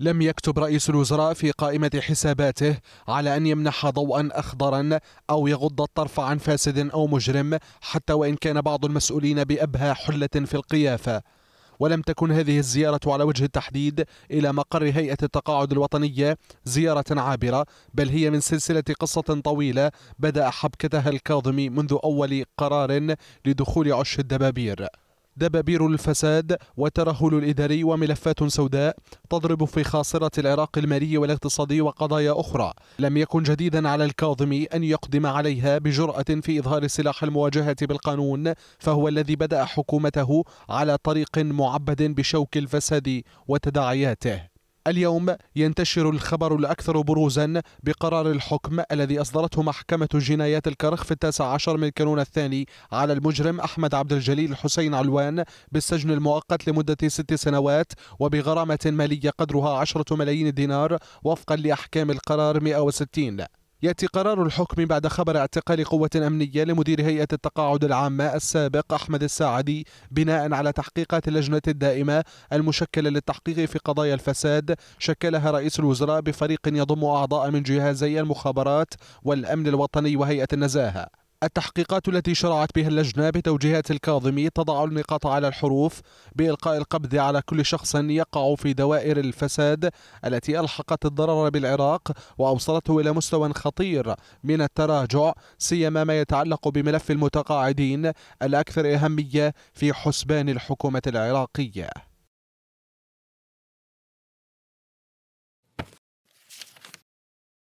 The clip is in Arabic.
لم يكتب رئيس الوزراء في قائمة حساباته على أن يمنح ضوءا أخضرا أو يغض الطرف عن فاسد أو مجرم حتى وإن كان بعض المسؤولين بأبهى حلة في القيافة ولم تكن هذه الزيارة على وجه التحديد إلى مقر هيئة التقاعد الوطنية زيارة عابرة بل هي من سلسلة قصة طويلة بدأ حبكتها الكاظمي منذ أول قرار لدخول عش الدبابير دبابير الفساد وترهل الإداري وملفات سوداء تضرب في خاصرة العراق المالي والاقتصادي وقضايا أخرى لم يكن جديدا على الكاظمي أن يقدم عليها بجرأة في إظهار سلاح المواجهة بالقانون فهو الذي بدأ حكومته على طريق معبد بشوك الفساد وتداعياته اليوم ينتشر الخبر الأكثر بروزا بقرار الحكم الذي أصدرته محكمة جنايات الكرخ في التاسع عشر من كانون الثاني على المجرم أحمد عبد الجليل حسين علوان بالسجن المؤقت لمدة ست سنوات وبغرامة مالية قدرها عشرة ملايين دينار وفقا لأحكام القرار 160 يأتي قرار الحكم بعد خبر اعتقال قوة أمنية لمدير هيئة التقاعد العامة السابق أحمد الساعدي بناء على تحقيقات اللجنة الدائمة المشكلة للتحقيق في قضايا الفساد شكلها رئيس الوزراء بفريق يضم أعضاء من جهازي المخابرات والأمن الوطني وهيئة النزاهة التحقيقات التي شرعت بها اللجنة بتوجيهات الكاظمي تضع النقاط على الحروف بإلقاء القبض على كل شخص يقع في دوائر الفساد التي ألحقت الضرر بالعراق وأوصلته إلى مستوى خطير من التراجع سيما ما يتعلق بملف المتقاعدين الأكثر أهمية في حسبان الحكومة العراقية